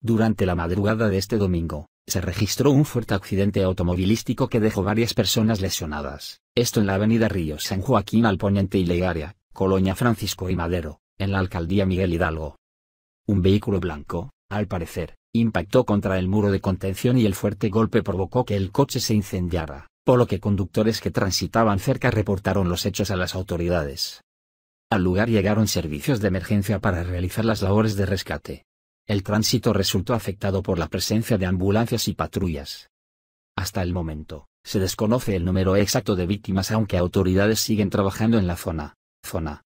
Durante la madrugada de este domingo, se registró un fuerte accidente automovilístico que dejó varias personas lesionadas, esto en la avenida Río San Joaquín al poniente y Legaria, Colonia Francisco y Madero, en la alcaldía Miguel Hidalgo. Un vehículo blanco, al parecer, impactó contra el muro de contención y el fuerte golpe provocó que el coche se incendiara, por lo que conductores que transitaban cerca reportaron los hechos a las autoridades. Al lugar llegaron servicios de emergencia para realizar las labores de rescate el tránsito resultó afectado por la presencia de ambulancias y patrullas. Hasta el momento, se desconoce el número exacto de víctimas aunque autoridades siguen trabajando en la zona. zona.